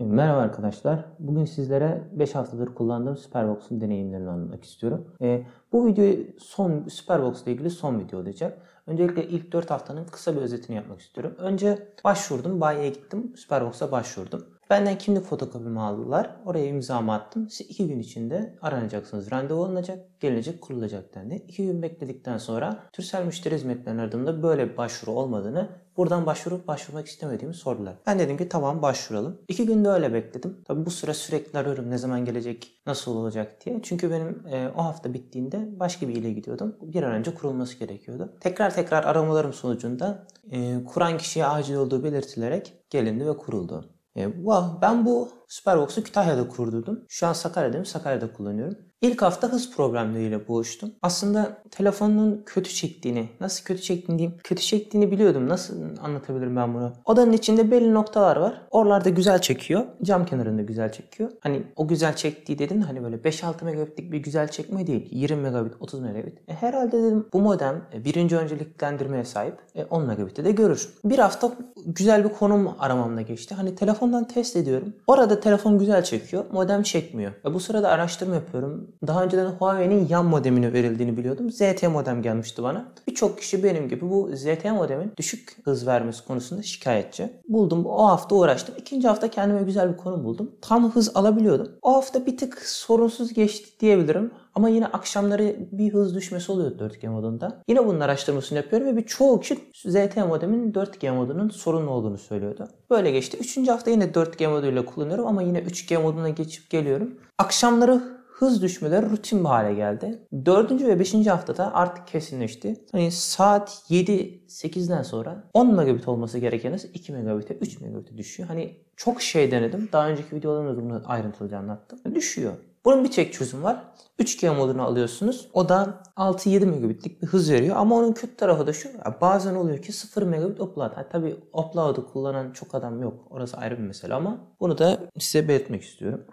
E, merhaba arkadaşlar. Bugün sizlere 5 haftadır kullandığım Superbox'un deneyimlerini anlatmak istiyorum. E, bu video son Superbox ile ilgili son video olacak. Öncelikle ilk 4 haftanın kısa bir özetini yapmak istiyorum. Önce başvurdum, bayiye gittim, Superbox'a başvurdum. Benden kimlik fotokopimi aldılar. Oraya imzamı attım. Siz 2 gün içinde aranacaksınız. Randevu alınacak, gelecek, kurulacak dendi. 2 gün bekledikten sonra Türsel Müşteri Hizmetleri aradığımda böyle bir başvuru olmadığını Buradan başvurup başvurmak istemediğimi sordular. Ben dedim ki tamam başvuralım. İki günde öyle bekledim. Tabii bu süre sürekli arıyorum ne zaman gelecek, nasıl olacak diye. Çünkü benim e, o hafta bittiğinde başka bir ile gidiyordum. Bir an önce kurulması gerekiyordu. Tekrar tekrar aramalarım sonucunda e, kuran kişiye acil olduğu belirtilerek gelindi ve kuruldu. E, wow, ben bu Superbox'u Kütahya'da kurdurdum. Şu an Sakarya'dayım. Sakarya'da kullanıyorum. İlk hafta hız problemleriyle boğuştum. Aslında telefonun kötü çektiğini, nasıl kötü çektiğini diyeyim, kötü çektiğini biliyordum. Nasıl anlatabilirim ben bunu? Odanın içinde belli noktalar var. Oralarda güzel çekiyor. Cam kenarında güzel çekiyor. Hani o güzel çektiği dedin hani böyle 5-6 megabitlik bir güzel çekme değil. 20 megabit, 30 megabit. E herhalde dedim bu modem e, birinci önceliklendirmeye sahip. E 10 megabit'te de görür. Bir hafta güzel bir konum aramamla geçti. Hani telefondan test ediyorum. Orada telefon güzel çekiyor. Modem çekmiyor. E bu sırada araştırma yapıyorum daha önceden Huawei'nin yan modemini verildiğini biliyordum. ZT modem gelmişti bana. Birçok kişi benim gibi bu ZT modemin düşük hız vermesi konusunda şikayetçi. Buldum o hafta uğraştım. İkinci hafta kendime güzel bir konu buldum. Tam hız alabiliyordum. O hafta bir tık sorunsuz geçti diyebilirim. Ama yine akşamları bir hız düşmesi oluyor 4G modunda. Yine bunun araştırmasını yapıyorum ve bir çoğu kişi ZT modemin 4G modunun sorunlu olduğunu söylüyordu. Böyle geçti. Üçüncü hafta yine 4G moduyla kullanıyorum ama yine 3G moduna geçip geliyorum. Akşamları hız düşmeleri rutin bir hale geldi. Dördüncü ve beşinci haftada artık kesinleşti. Hani saat 7-8'den sonra 10 megabit olması gerekeniz 2 megabit'e 3 megabit'e düşüyor. Hani çok şey denedim. Daha önceki videolarımda bunu ayrıntılıca anlattım. Düşüyor. Bunun bir tek çözüm var. 3G modunu alıyorsunuz. O da 6-7 megabitlik bir hız veriyor. Ama onun kötü tarafı da şu. Bazen oluyor ki 0 megabit upload. Ha, tabii upload'ı kullanan çok adam yok. Orası ayrı bir mesele ama bunu da size belirtmek istiyorum.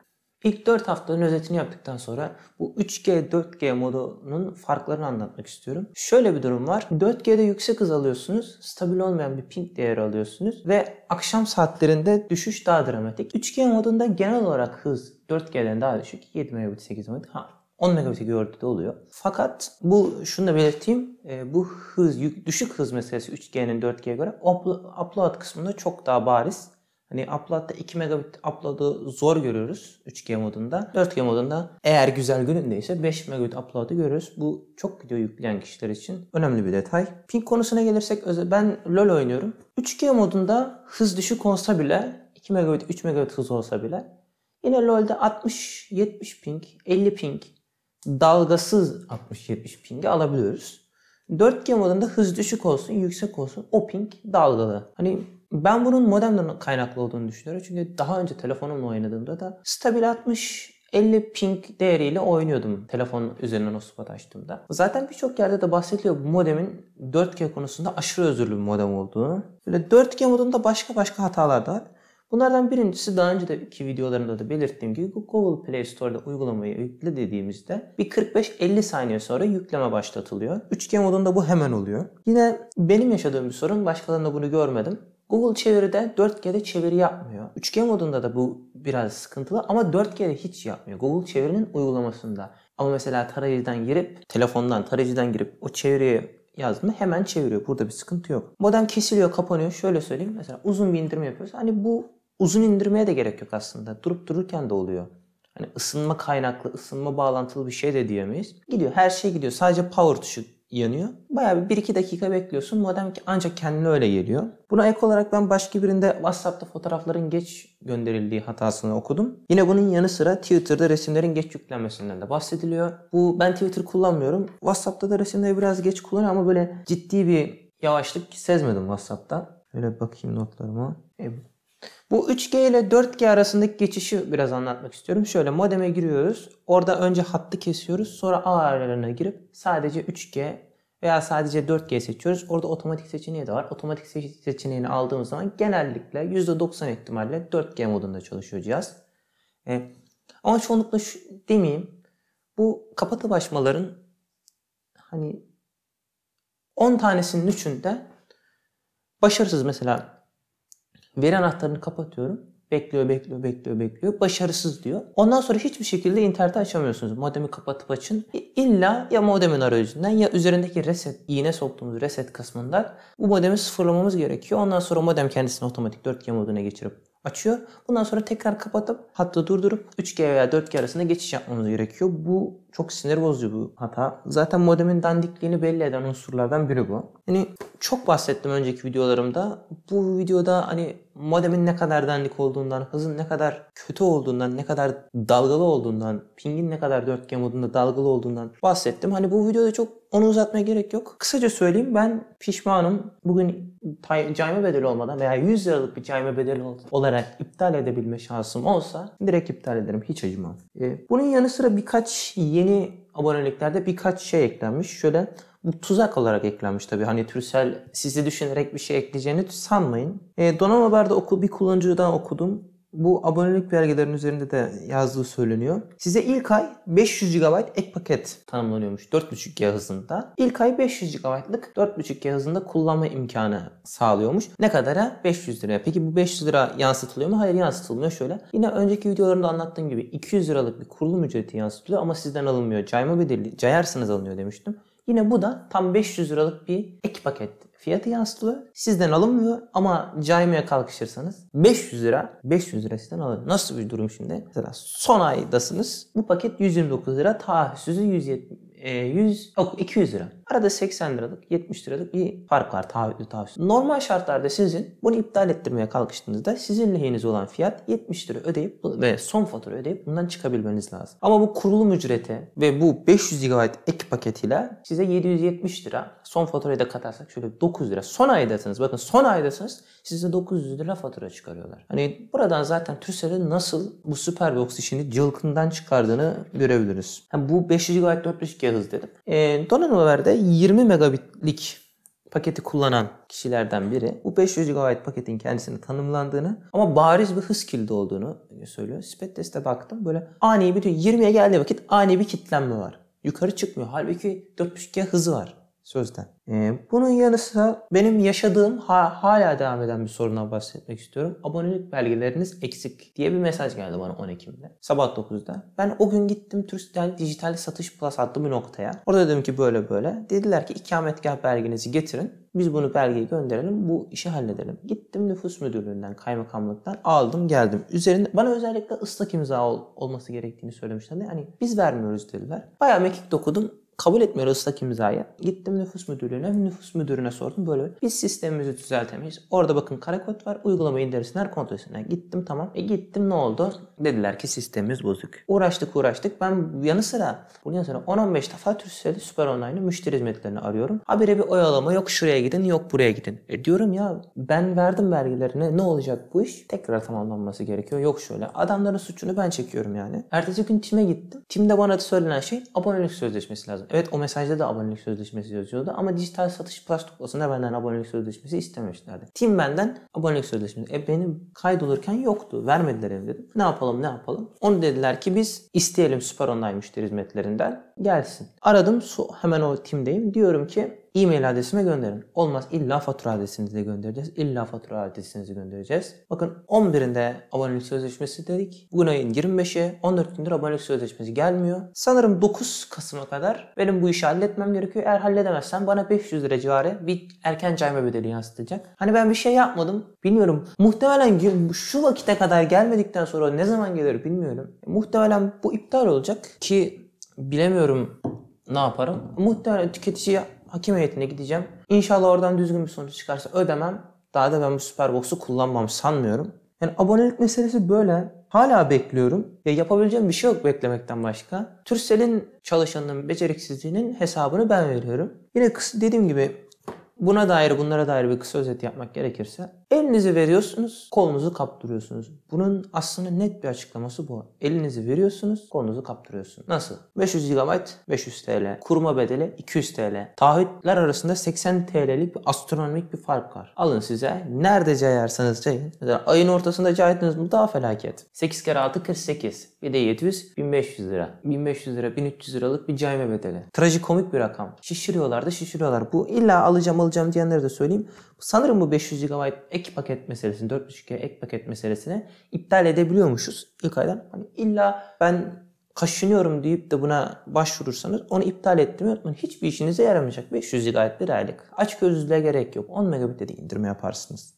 İlk 4 haftanın özetini yaptıktan sonra bu 3G 4G modunun farklarını anlatmak istiyorum. Şöyle bir durum var. 4G'de yüksek hız alıyorsunuz. Stabil olmayan bir ping değeri alıyorsunuz. Ve akşam saatlerinde düşüş daha dramatik. 3G modunda genel olarak hız 4G'den daha düşük. 7 megabit 8 megabit. Ha, 10 megabit gördüğü de oluyor. Fakat bu şunu da belirteyim. E, bu hız, düşük hız meselesi 3G'nin 4G'ye göre upload kısmında çok daha bariz. Hani upload'da 2 megabit upload'u zor görüyoruz 3G modunda. 4G modunda eğer güzel günündeyse 5 megabit upload'u görürüz Bu çok video yükleyen kişiler için önemli bir detay. Ping konusuna gelirsek ben LoL oynuyorum. 3G modunda hız düşük olsa bile 2 megabit 3 megabit hız olsa bile yine LoL'de 60-70 ping, 50 ping dalgasız 60-70 pingi alabiliyoruz. 4G modunda hız düşük olsun, yüksek olsun o ping dalgalı. Hani ben bunun modemden kaynaklı olduğunu düşünüyorum. Çünkü daha önce telefonumla oynadığımda da stabil 60 50 ping değeriyle oynuyordum telefon üzerinden o spot açtığımda. Zaten birçok yerde de bahsediliyor bu modemin 4 k konusunda aşırı özürlü bir modem olduğunu. Böyle 4 k modunda başka başka hatalar da var. Bunlardan birincisi daha önce de iki videolarımda da belirttiğim gibi Google Play Store'da uygulamayı yükle dediğimizde bir 45-50 saniye sonra yükleme başlatılıyor. 3G modunda bu hemen oluyor. Yine benim yaşadığım bir sorun başkalarında bunu görmedim. Google çeviride 4 kere çeviri yapmıyor. Üçgen modunda da bu biraz sıkıntılı ama 4 kere hiç yapmıyor. Google çevirinin uygulamasında. Ama mesela tarayıcıdan girip, telefondan tarayıcıdan girip o çeviriyi yazdığında hemen çeviriyor. Burada bir sıkıntı yok. Modem kesiliyor, kapanıyor. Şöyle söyleyeyim. Mesela uzun bir indirme yapıyoruz. Hani bu uzun indirmeye de gerek yok aslında. Durup dururken de oluyor. Hani ısınma kaynaklı, ısınma bağlantılı bir şey de diyemeyiz. Gidiyor, her şey gidiyor. Sadece power tuşu yanıyor. Bayağı bir 1-2 dakika bekliyorsun. Modem ancak kendine öyle geliyor. Buna ek olarak ben başka birinde WhatsApp'ta fotoğrafların geç gönderildiği hatasını okudum. Yine bunun yanı sıra Twitter'da resimlerin geç yüklenmesinden de bahsediliyor. Bu ben Twitter kullanmıyorum. WhatsApp'ta da resimleri biraz geç kullanıyorum ama böyle ciddi bir yavaşlık sezmedim WhatsApp'ta. Şöyle bakayım notlarıma. E, bu 3G ile 4G arasındaki geçişi biraz anlatmak istiyorum. Şöyle modeme giriyoruz. Orada önce hattı kesiyoruz. Sonra A ayarlarına girip sadece 3G veya sadece 4G seçiyoruz. Orada otomatik seçeneği de var. Otomatik seçeneğini aldığımız zaman genellikle %90 ihtimalle 4G modunda çalışıyor cihaz. E, ama çoğunlukla şu demeyeyim. Bu kapatıp başmaların hani 10 tanesinin üçünde başarısız mesela Veri anahtarını kapatıyorum. Bekliyor, bekliyor, bekliyor, bekliyor. Başarısız diyor. Ondan sonra hiçbir şekilde interneti açamıyorsunuz. Modemi kapatıp açın. İlla ya modemin arayüzünden ya üzerindeki reset, iğne soktuğumuz reset kısmından bu modemi sıfırlamamız gerekiyor. Ondan sonra modem kendisini otomatik 4G moduna geçirip açıyor. Bundan sonra tekrar kapatıp hatta durdurup 3G veya 4G arasında geçiş yapmamız gerekiyor. Bu çok sinir bozucu bu hata. Zaten modemin dandikliğini belli eden unsurlardan biri bu. Hani çok bahsettim önceki videolarımda. Bu videoda hani modemin ne kadar dandik olduğundan, hızın ne kadar kötü olduğundan, ne kadar dalgalı olduğundan, pingin ne kadar 4G modunda dalgalı olduğundan bahsettim. Hani bu videoda çok onu uzatmaya gerek yok. Kısaca söyleyeyim ben pişmanım. Bugün cayma bedeli olmadan veya 100 liralık bir cayma bedeli olarak iptal edebilme şansım olsa direkt iptal ederim. Hiç acımam. Ee, bunun yanı sıra birkaç yeni aboneliklerde birkaç şey eklenmiş. Şöyle bu tuzak olarak eklenmiş tabii. Hani Türsel sizi düşünerek bir şey ekleyeceğini sanmayın. E, Donanım Haber'de oku, bir kullanıcıdan okudum bu abonelik vergilerinin üzerinde de yazdığı söyleniyor. Size ilk ay 500 GB ek paket tanımlanıyormuş 4.5G hızında. İlk ay 500 GB'lık 4.5G hızında kullanma imkanı sağlıyormuş. Ne kadara? 500 liraya. Peki bu 500 lira yansıtılıyor mu? Hayır yansıtılmıyor. Şöyle yine önceki videolarımda anlattığım gibi 200 liralık bir kurulum ücreti yansıtılıyor ama sizden alınmıyor. Cayma bedeli, cayarsanız alınıyor demiştim. Yine bu da tam 500 liralık bir ek paket fiyatı yansıtılıyor. Sizden alınmıyor ama caymaya kalkışırsanız 500 lira 500 lira sizden alınıyor. Nasıl bir durum şimdi? Mesela son aydasınız. Bu paket 129 lira. Taahhütsüzü 170, 100, 200 lira. Arada 80 liralık, 70 liralık bir fark var taahhütlü tavsiye. Normal şartlarda sizin bunu iptal ettirmeye kalkıştığınızda sizin lehiniz olan fiyat 70 lira ödeyip ve son fatura ödeyip bundan çıkabilmeniz lazım. Ama bu kurulum ücreti ve bu 500 GB ek paketiyle size 770 lira son faturayı da katarsak şöyle 9 lira. Son aydasınız bakın son aydasınız size 900 lira fatura çıkarıyorlar. Hani buradan zaten Türkcell'in nasıl bu Superbox işini cılkından çıkardığını görebiliriz. Yani bu 500 GB 4.5 GB hız dedim. E, ee, donanım 20 megabitlik paketi kullanan kişilerden biri bu 500 GB paketin kendisini tanımlandığını ama bariz bir hız kilidi olduğunu söylüyor. Speed teste baktım böyle ani bir 20'ye geldiği vakit ani bir kitlenme var. Yukarı çıkmıyor. Halbuki 400 g hızı var sözden. Ee, bunun yanı sıra benim yaşadığım ha, hala devam eden bir soruna bahsetmek istiyorum. Abonelik belgeleriniz eksik diye bir mesaj geldi bana 10 Ekim'de. Sabah 9'da. Ben o gün gittim Türksel Dijital Satış Plus adlı bir noktaya. Orada dedim ki böyle böyle. Dediler ki ikametgah belgenizi getirin. Biz bunu belgeyi gönderelim. Bu işi halledelim. Gittim nüfus müdürlüğünden, kaymakamlıktan aldım geldim. Üzerinde bana özellikle ıslak imza ol, olması gerektiğini söylemişler. Hani biz vermiyoruz dediler. Bayağı mekik dokudum Kabul etmiyor ıslak imzayı. Gittim nüfus müdürlüğüne, nüfus müdürüne sordum. Böyle biz sistemimizi düzeltemeyiz. Orada bakın kara kod var. Uygulama indirsinler kontrolüne. Gittim tamam. E gittim ne oldu? Dediler ki sistemimiz bozuk. Uğraştık uğraştık. Ben yanı sıra bu yanı sıra 10-15 defa Türkcell'i Süper Online'ı müşteri hizmetlerini arıyorum. Habire bir oyalama yok şuraya gidin yok buraya gidin. E diyorum ya ben verdim vergilerini ne olacak bu iş? Tekrar tamamlanması gerekiyor. Yok şöyle. Adamların suçunu ben çekiyorum yani. Ertesi gün time gittim. TİM'de bana söylenen şey abonelik sözleşmesi lazım. Evet o mesajda da abonelik sözleşmesi yazıyordu ama dijital satış plus toplasında benden abonelik sözleşmesi istememişlerdi. Tim benden abonelik sözleşmesi. E benim kaydolurken yoktu. Vermediler ev dedim. Ne yapalım ne yapalım. Onu dediler ki biz isteyelim Süper Online müşteri hizmetlerinden gelsin. Aradım su hemen o timdeyim. Diyorum ki e-mail adresime gönderin. Olmaz illa fatura adresinizi de göndereceğiz. İlla fatura adresinizi göndereceğiz. Bakın 11'inde abonelik sözleşmesi dedik. Bugün ayın 25'i 14 gündür abonelik sözleşmesi gelmiyor. Sanırım 9 Kasım'a kadar benim bu işi halletmem gerekiyor. Eğer halledemezsem bana 500 lira civarı bir erken cayma bedeli yansıtacak. Hani ben bir şey yapmadım. Bilmiyorum. Muhtemelen şu vakite kadar gelmedikten sonra ne zaman gelir bilmiyorum. E, muhtemelen bu iptal olacak ki bilemiyorum ne yaparım. Muhtemelen tüketici Hakim heyetine gideceğim. İnşallah oradan düzgün bir sonuç çıkarsa ödemem. Daha da ben bu box'u kullanmam sanmıyorum. Yani abonelik meselesi böyle. Hala bekliyorum. Ya yapabileceğim bir şey yok beklemekten başka. Türsel'in çalışanının beceriksizliğinin hesabını ben veriyorum. Yine kısa, dediğim gibi buna dair bunlara dair bir kısa özet yapmak gerekirse Elinizi veriyorsunuz, kolunuzu kaptırıyorsunuz. Bunun aslında net bir açıklaması bu. Elinizi veriyorsunuz, kolunuzu kaptırıyorsunuz. Nasıl? 500 GB 500 TL, kurma bedeli 200 TL. Taahhütler arasında 80 TL'lik bir astronomik bir fark var. Alın size nerede cayarsanız cayın. Mesela ayın ortasında caydınız mı daha felaket. 8 kere 6 48. Bir de 700 1500 lira. 1500 lira 1300 liralık bir cayma bedeli. Trajikomik bir rakam. Şişiriyorlar da şişiriyorlar. Bu illa alacağım alacağım diyenlere de söyleyeyim. Sanırım bu 500 GB ek paket meselesini, 400 GB ek paket meselesini iptal edebiliyormuşuz ilk aydan. Hani illa ben kaşınıyorum deyip de buna başvurursanız onu iptal ettim. Hiçbir işinize yaramayacak. 500 GB bir aylık. Aç gözlüğe gerek yok. 10 megabit'e de indirme yaparsınız.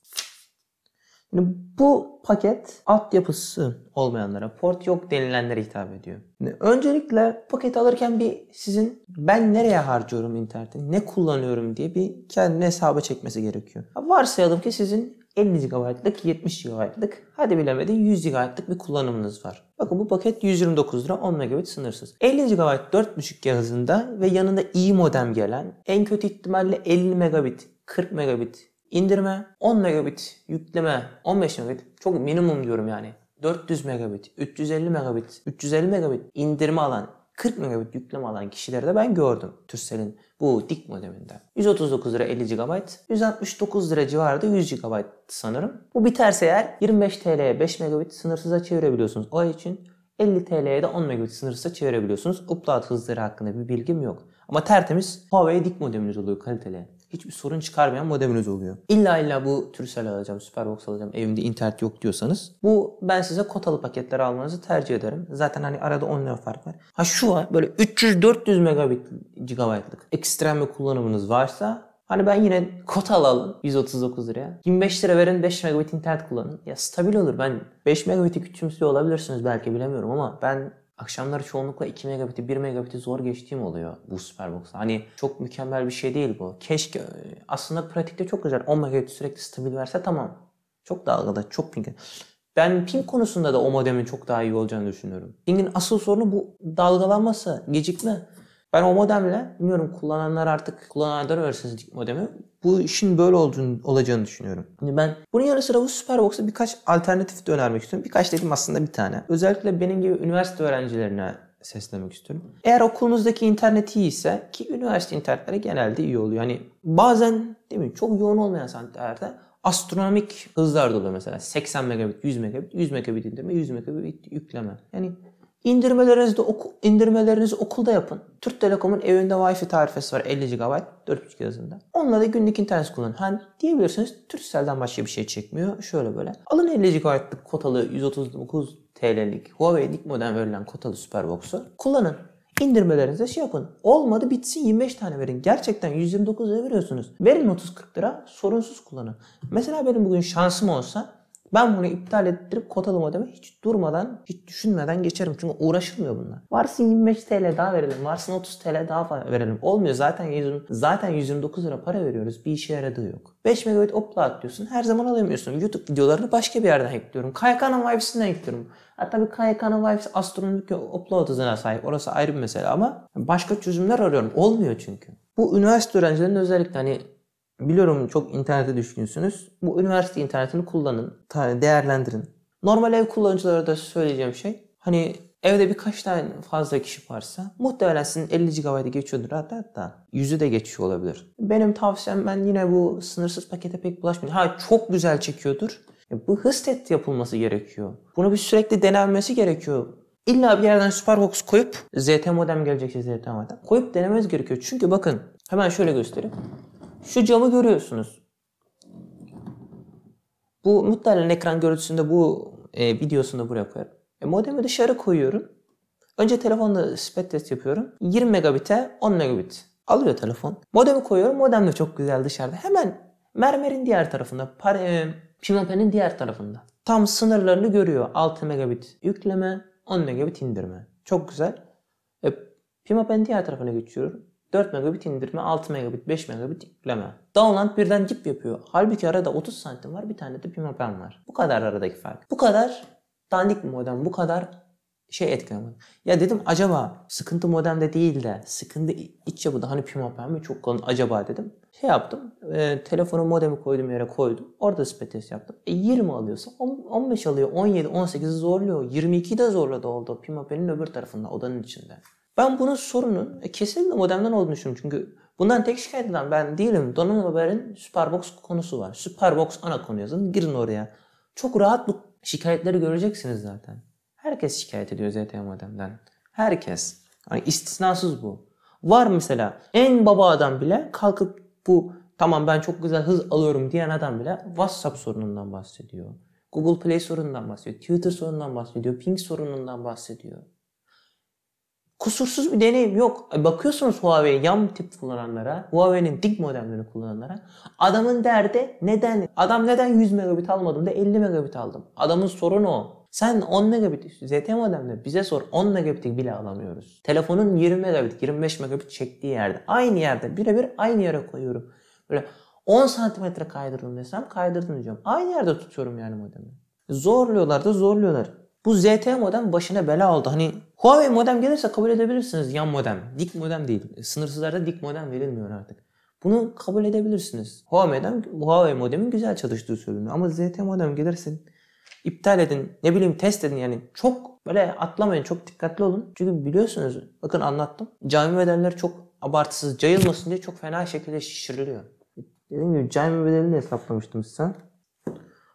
Yani bu paket at yapısı olmayanlara, port yok denilenlere hitap ediyor. Yani öncelikle paket alırken bir sizin ben nereye harcıyorum interneti, ne kullanıyorum diye bir kendine hesaba çekmesi gerekiyor. Varsayalım ki sizin 50 GB'lık, 70 GB'lık, hadi bilemedin 100 GB'lık bir kullanımınız var. Bakın bu paket 129 lira 10 MB sınırsız. 50 GB 4.5G hızında ve yanında iyi modem gelen en kötü ihtimalle 50 megabit 40 megabit indirme, 10 megabit yükleme, 15 megabit çok minimum diyorum yani. 400 megabit, 350 megabit, 350 megabit indirme alan 40 megabit yükleme alan kişileri de ben gördüm türselin bu dik modeminde. 139 lira 50 GB, 169 lira civarında 100 GB sanırım. Bu biterse eğer 25 TL'ye 5 megabit sınırsıza çevirebiliyorsunuz o için. 50 TL'ye de 10 megabit sınırsıza çevirebiliyorsunuz. Upload hızları hakkında bir bilgim yok. Ama tertemiz Huawei dik modeminiz oluyor kaliteli hiçbir sorun çıkarmayan modeminiz oluyor. İlla illa bu türsel alacağım, Superbox alacağım, evimde internet yok diyorsanız bu ben size kotalı paketleri almanızı tercih ederim. Zaten hani arada 10 lira fark var. Ha şu var böyle 300-400 megabit gigabaytlık ekstrem bir kullanımınız varsa Hani ben yine kota alalım, 139 liraya. 25 lira verin 5 megabit internet kullanın. Ya stabil olur. Ben 5 megabit'i küçümsüyor olabilirsiniz belki bilemiyorum ama ben Akşamları çoğunlukla 2 megabit'i 1 megabit'i zor geçtiğim oluyor bu Superbox'ta. Hani çok mükemmel bir şey değil bu. Keşke aslında pratikte çok güzel 10 megabit sürekli stabil verse tamam. Çok dalgada, çok ping. Ben ping konusunda da o modemin çok daha iyi olacağını düşünüyorum. Ping'in asıl sorunu bu dalgalanması, gecikme. Ben o modemle bilmiyorum kullananlar artık kullananlar öğrensiniz modemi. Bu işin böyle olduğunu, olacağını düşünüyorum. Hani ben bunun yanı sıra bu Superbox'a birkaç alternatif de önermek istiyorum. Birkaç dedim aslında bir tane. Özellikle benim gibi üniversite öğrencilerine seslemek istiyorum. Eğer okulunuzdaki internet iyi ise ki üniversite internetleri genelde iyi oluyor. Hani bazen değil mi çok yoğun olmayan saatlerde astronomik hızlarda oluyor mesela. 80 megabit, 100 megabit, 100 megabit indirme, 100 megabit yükleme. Yani İndirmelerinizi, oku, indirmelerinizi okulda yapın. Türk Telekom'un evinde Wi-Fi tarifesi var 50 GB 4.5 yazında. Onunla da günlük internet kullanın. Hani diyebilirsiniz Türkcell'den başka bir şey çekmiyor. Şöyle böyle. Alın 50 GB'lık kotalı 139 TL'lik Huawei'lik modem verilen kotalı Superbox'u. Kullanın. İndirmelerinize şey yapın. Olmadı bitsin 25 tane verin. Gerçekten 129 lira veriyorsunuz. Verin 30-40 lira sorunsuz kullanın. Mesela benim bugün şansım olsa ben bunu iptal ettirip kotalı modemi hiç durmadan, hiç düşünmeden geçerim. Çünkü uğraşılmıyor bunlar. Varsın 25 TL daha verelim. Varsın 30 TL daha verelim. Olmuyor. Zaten 100, zaten 129 lira para veriyoruz. Bir işe yaradığı yok. 5 megabit opla atlıyorsun. Her zaman alamıyorsun. YouTube videolarını başka bir yerden ekliyorum. KYK'nın Vibes'inden ekliyorum. Hatta bir KYK'nın Vibes astronomik upload hızına sahip. Orası ayrı bir mesele ama başka çözümler arıyorum. Olmuyor çünkü. Bu üniversite öğrencilerinin özellikle hani Biliyorum çok internete düşkünsünüz. Bu üniversite internetini kullanın, değerlendirin. Normal ev kullanıcılara da söyleyeceğim şey, hani evde birkaç tane fazla kişi varsa muhtemelen sizin 50 GB'ı geçiyordur hatta hatta 100'ü de geçiyor olabilir. Benim tavsiyem ben yine bu sınırsız pakete pek bulaşmayayım. Ha çok güzel çekiyordur. E, bu hız testi yapılması gerekiyor. Bunu bir sürekli denenmesi gerekiyor. İlla bir yerden Superbox koyup ZT modem gelecekse ZT modem koyup denemeniz gerekiyor. Çünkü bakın hemen şöyle göstereyim. Şu camı görüyorsunuz. Bu muhtemelen ekran görüntüsünde bu e, videosunu buraya koyarım. E, modemi dışarı koyuyorum. Önce telefonla speed test yapıyorum. 20 megabit'e 10 megabit alıyor telefon. Modemi koyuyorum. Modem de çok güzel dışarıda. Hemen mermerin diğer tarafında, e, pimapenin diğer tarafında. Tam sınırlarını görüyor. 6 megabit yükleme, 10 megabit indirme. Çok güzel. E, pimapenin diğer tarafına geçiyorum. 4 megabit indirme, 6 megabit, 5 megabit yükleme. Download birden cip yapıyor. Halbuki arada 30 santim var, bir tane de bir var. Bu kadar aradaki fark. Bu kadar dandik modem, bu kadar şey etkilemedi. Ya dedim acaba sıkıntı modemde değil de sıkıntı iç yapıda hani pimapen mi çok kalın acaba dedim. Şey yaptım e, telefonu modemi koydum yere koydum. Orada speed test yaptım. E, 20 alıyorsa 10, 15 alıyor 17 18'i zorluyor. 22'yi de zorladı oldu pimapenin öbür tarafında odanın içinde. Ben bunun sorunun e, kesinlikle modemden olduğunu düşünüyorum. Çünkü bundan tek şikayet eden ben değilim. Donanım Haber'in Superbox konusu var. Superbox ana konu yazın. Girin oraya. Çok rahat bu şikayetleri göreceksiniz zaten. Herkes şikayet ediyor ZT modemden. Herkes. Yani istisnasız bu. Var mesela en baba adam bile kalkıp bu tamam ben çok güzel hız alıyorum diyen adam bile WhatsApp sorunundan bahsediyor. Google Play sorunundan bahsediyor. Twitter sorunundan bahsediyor. Ping sorunundan bahsediyor. Kusursuz bir deneyim yok. E, bakıyorsunuz Huawei yan tip kullananlara, Huawei'nin dik modemlerini kullananlara. Adamın derdi neden? Adam neden 100 megabit almadım da 50 megabit aldım. Adamın sorunu o. Sen 10 megabit ZT modemde bize sor 10 megabit bile alamıyoruz. Telefonun 20 megabit 25 megabit çektiği yerde aynı yerde birebir aynı yere koyuyorum. Böyle 10 santimetre kaydırdım desem kaydırdım diyeceğim. Aynı yerde tutuyorum yani modemi. Zorluyorlar da zorluyorlar. Bu ZT modem başına bela aldı. Hani Huawei modem gelirse kabul edebilirsiniz yan modem. Dik modem değil. E, sınırsızlarda dik modem verilmiyor artık. Bunu kabul edebilirsiniz. Huawei'den Huawei modemin güzel çalıştığı söyleniyor. Ama ZT modem gelirsin iptal edin, ne bileyim test edin yani çok böyle atlamayın, çok dikkatli olun. Çünkü biliyorsunuz, bakın anlattım. Cami bedelleri çok abartısız cayılmasın diye çok fena şekilde şişiriliyor. Dediğim gibi cami bedelini hesaplamıştım sen.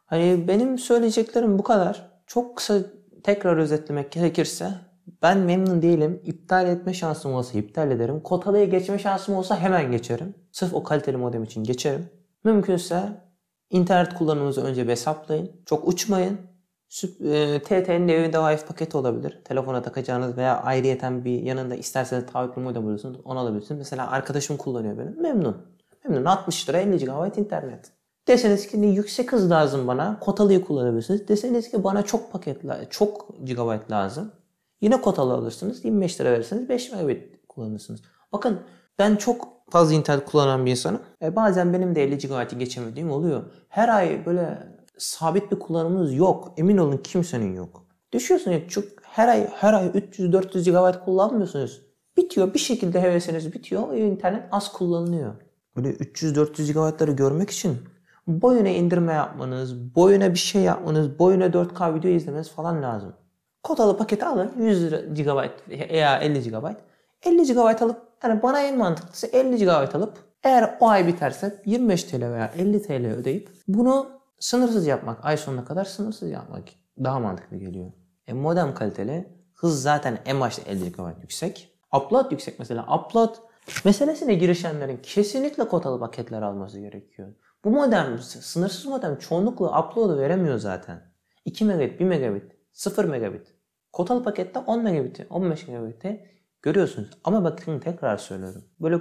Hani benim söyleyeceklerim bu kadar çok kısa tekrar özetlemek gerekirse ben memnun değilim. İptal etme şansım olsa iptal ederim. Kotalıya geçme şansım olsa hemen geçerim. Sırf o kaliteli modem için geçerim. Mümkünse internet kullanımınızı önce bir hesaplayın. Çok uçmayın. E, TT'nin evinde Wi-Fi paketi olabilir. Telefona takacağınız veya ayrıyeten bir yanında isterseniz taahhütlü modem bulursunuz. Onu alabilirsiniz. Mesela arkadaşım kullanıyor benim. Memnun. Memnun. 60 lira 50 GB internet. Deseniz ki yüksek hız lazım bana. Kotalıyı kullanabilirsiniz. Deseniz ki bana çok paket, çok gigabyte lazım. Yine kotalı alırsınız. 25 lira verirsiniz. 5 megabit kullanırsınız. Bakın ben çok fazla internet kullanan bir insanım. E bazen benim de 50 GB'i geçemediğim oluyor. Her ay böyle sabit bir kullanımınız yok. Emin olun kimsenin yok. Düşüyorsunuz çok her ay her ay 300-400 GB kullanmıyorsunuz. Bitiyor bir şekilde hevesiniz bitiyor. E, internet az kullanılıyor. Böyle 300-400 GB'ları görmek için boyuna indirme yapmanız, boyuna bir şey yapmanız, boyuna 4K video izlemeniz falan lazım. Kotalı paketi alın 100 GB veya 50 GB. 50 GB alıp yani bana en mantıklısı 50 GB alıp eğer o ay biterse 25 TL veya 50 TL ödeyip bunu sınırsız yapmak, ay sonuna kadar sınırsız yapmak daha mantıklı geliyor. E, modem kaliteli, hız zaten en başta 50 GB yüksek. Upload yüksek mesela. Upload meselesine girişenlerin kesinlikle kotalı paketler alması gerekiyor. Bu modem, sınırsız modem çoğunlukla upload'u veremiyor zaten. 2 megabit, 1 megabit, 0 megabit. Kotal pakette 10 megabit'i, 15 megabit. görüyorsunuz. Ama bakın tekrar söylüyorum. Böyle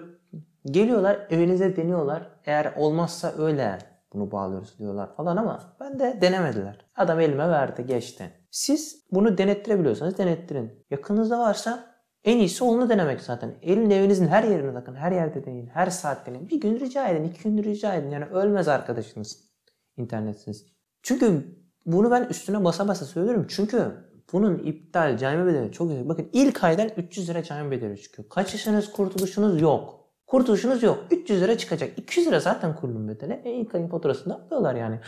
geliyorlar evinize deniyorlar. Eğer olmazsa öyle bunu bağlıyoruz diyorlar falan ama ben de denemediler. Adam elime verdi geçti. Siz bunu denettirebiliyorsanız denettirin. Yakınınızda varsa en iyisi onu denemek zaten. Elin evinizin her yerine takın. Her yerde deneyin. Her saat deneyin. Bir gün rica edin. iki gün rica edin. Yani ölmez arkadaşınız. internetsiniz. Çünkü bunu ben üstüne basa basa söylüyorum. Çünkü bunun iptal cami bedeli çok yüksek. Bakın ilk aydan 300 lira cami bedeli çıkıyor. Kaçışınız kurtuluşunuz yok. Kurtuluşunuz yok. 300 lira çıkacak. 200 lira zaten kurulum bedeli. E, ilk ayın faturasını yapıyorlar yani.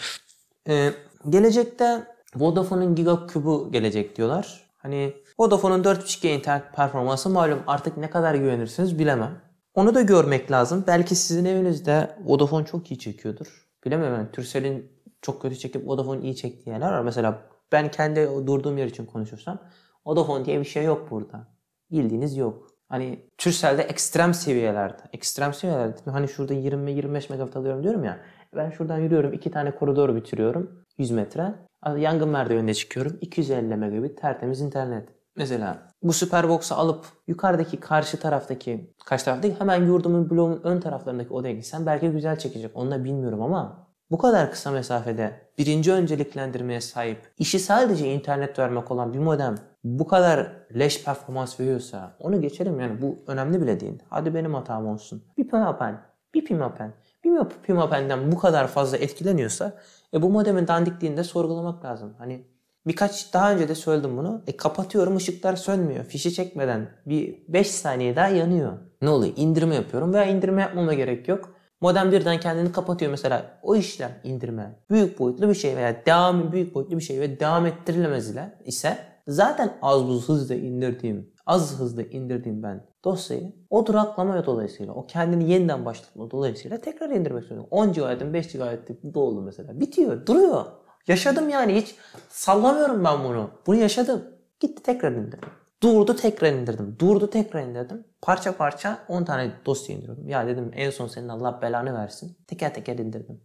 Ee, gelecekte Vodafone'un gigakübü gelecek diyorlar. Hani Vodafone'un 4.5G internet performansı malum artık ne kadar güvenirsiniz bilemem. Onu da görmek lazım. Belki sizin evinizde Vodafone çok iyi çekiyordur. Bilemem yani Türkcell'in çok kötü çekip Vodafone iyi çektiği yerler var. Mesela ben kendi durduğum yer için konuşursam Vodafone diye bir şey yok burada. Bildiğiniz yok. Hani Türsel'de ekstrem seviyelerde. Ekstrem seviyelerde. Hani şurada 20-25 megabit alıyorum diyorum ya. Ben şuradan yürüyorum. iki tane koridor bitiriyorum. 100 metre. Yangın merdivenine çıkıyorum. 250 megabit tertemiz internet. Mesela bu Superbox'u alıp yukarıdaki karşı taraftaki kaç taraf hemen yurdumun bloğumun ön taraflarındaki odaya gitsen belki güzel çekecek. Onu da bilmiyorum ama bu kadar kısa mesafede birinci önceliklendirmeye sahip işi sadece internet vermek olan bir modem bu kadar leş performans veriyorsa onu geçelim yani bu önemli bile değil. Hadi benim hatam olsun. Bir pimapen, bir pimapen, bir pimapen'den bu kadar fazla etkileniyorsa e bu modemin dandikliğini de sorgulamak lazım. Hani birkaç daha önce de söyledim bunu. E kapatıyorum ışıklar sönmüyor. Fişi çekmeden bir 5 saniye daha yanıyor. Ne oluyor? İndirme yapıyorum veya indirme yapmama gerek yok. Modem birden kendini kapatıyor mesela. O işlem indirme büyük boyutlu bir şey veya devamı büyük boyutlu bir şey ve devam ettirilemez ile ise zaten az buz hızla indirdiğim, az hızlı indirdiğim ben dosyayı o duraklamaya dolayısıyla, o kendini yeniden başlatma dolayısıyla tekrar indirmek zorunda. 10 GB'ın 5 GB'lık doldu mesela. Bitiyor, duruyor. Yaşadım yani hiç sallamıyorum ben bunu. Bunu yaşadım. Gitti tekrar indirdim. Durdu tekrar indirdim. Durdu tekrar indirdim. Parça parça 10 tane dosya indiriyordum. Ya dedim en son senin Allah belanı versin. Teker teker indirdim.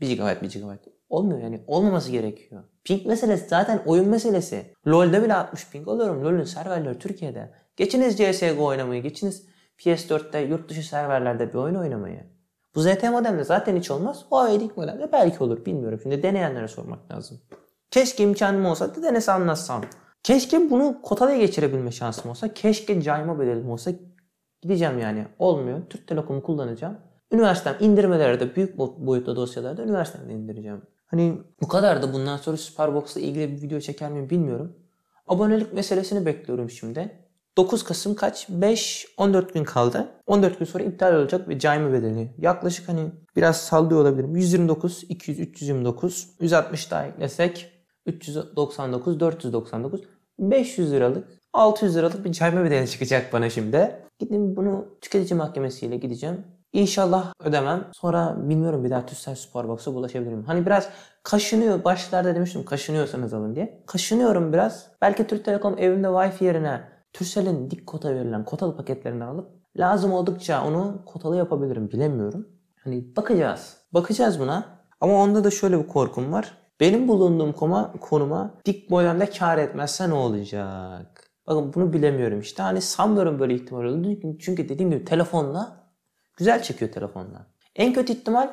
1 GB 1 GB. Olmuyor yani. Olmaması gerekiyor. Ping meselesi zaten oyun meselesi. LoL'de bile 60 ping alıyorum. LoL'ün serverleri Türkiye'de. Geçiniz CSGO oynamayı, geçiniz PS4'te yurt dışı serverlerde bir oyun oynamayı. Bu ZT modemde zaten hiç olmaz. Huawei ilk modemde belki olur bilmiyorum. Şimdi deneyenlere sormak lazım. Keşke imkanım olsa da denese anlatsam. Keşke bunu kotada geçirebilme şansım olsa. Keşke cayma bedelim olsa. Gideceğim yani. Olmuyor. Türk Telekom'u kullanacağım. Üniversitem indirmelerde büyük boyutlu dosyalarda üniversitemde indireceğim. Hani bu kadar da bundan sonra Superbox'la ilgili bir video çeker miyim bilmiyorum. Abonelik meselesini bekliyorum şimdi. 9 Kasım kaç? 5, 14 gün kaldı. 14 gün sonra iptal olacak ve cayma bedeli. Yaklaşık hani biraz sallıyor olabilirim. 129, 200, 329, 160 daha eklesek 399, 499, 500 liralık, 600 liralık bir cayma bedeli çıkacak bana şimdi. Gidip bunu tüketici mahkemesiyle gideceğim. İnşallah ödemem. Sonra bilmiyorum bir daha Tüsser Sporbox'a bulaşabilirim. Hani biraz kaşınıyor. Başlarda demiştim kaşınıyorsanız alın diye. Kaşınıyorum biraz. Belki Türk Telekom evimde wifi yerine türselin dik kota verilen kotalı paketlerinden alıp lazım oldukça onu kotalı yapabilirim bilemiyorum. Hani bakacağız. Bakacağız buna. Ama onda da şöyle bir korkum var. Benim bulunduğum koma, konuma dik boylamda kar etmezse ne olacak? Bakın bunu bilemiyorum işte. Hani sanmıyorum böyle ihtimal olduğunu. Çünkü dediğim gibi telefonla Güzel çekiyor telefondan. En kötü ihtimal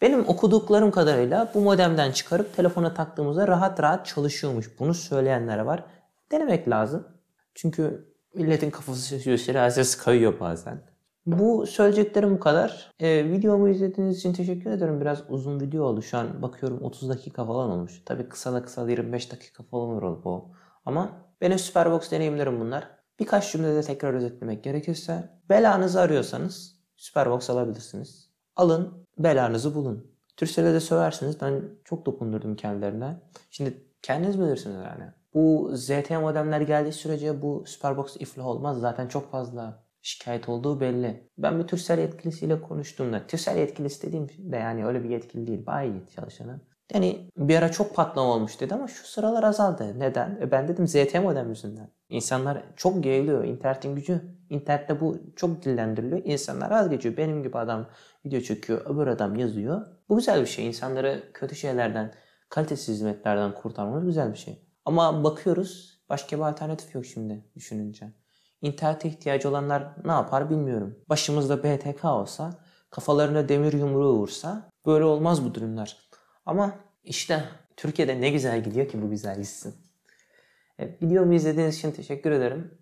benim okuduklarım kadarıyla bu modemden çıkarıp telefona taktığımızda rahat rahat çalışıyormuş. Bunu söyleyenlere var. Denemek lazım. Çünkü milletin kafası şirazesi kayıyor bazen. Bu söyleyeceklerim bu kadar. Ee, videomu izlediğiniz için teşekkür ederim. Biraz uzun video oldu. Şu an bakıyorum 30 dakika falan olmuş. Tabii kısa da kısa 25 dakika falan olur bu. Ama benim Superbox deneyimlerim bunlar. Birkaç cümlede tekrar özetlemek gerekirse belanızı arıyorsanız Superbox alabilirsiniz. Alın, belanızı bulun. Türksel'e de söversiniz. Ben çok dokundurdum kendilerine. Şimdi kendiniz bilirsiniz yani. Bu ZT modemler geldiği sürece bu Superbox iflah olmaz. Zaten çok fazla şikayet olduğu belli. Ben bir Türksel yetkilisiyle konuştuğumda, Türksel yetkilisi dediğim de yani öyle bir yetkili değil, bayi çalışanı. Yani bir ara çok patlama olmuş dedi ama şu sıralar azaldı. Neden? E ben dedim ZT modem yüzünden. İnsanlar çok geriliyor. İnternetin gücü İnternette bu çok dillendiriliyor. İnsanlar az geçiyor. Benim gibi adam video çekiyor, öbür adam yazıyor. Bu güzel bir şey. İnsanları kötü şeylerden, kalitesiz hizmetlerden kurtarmamız güzel bir şey. Ama bakıyoruz başka bir alternatif yok şimdi düşününce. İnternete ihtiyacı olanlar ne yapar bilmiyorum. Başımızda BTK olsa, kafalarına demir yumruğu vursa böyle olmaz bu durumlar. Ama işte Türkiye'de ne güzel gidiyor ki bu güzel gitsin. Evet, videomu izlediğiniz için teşekkür ederim.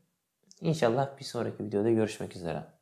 İnşallah bir sonraki videoda görüşmek üzere.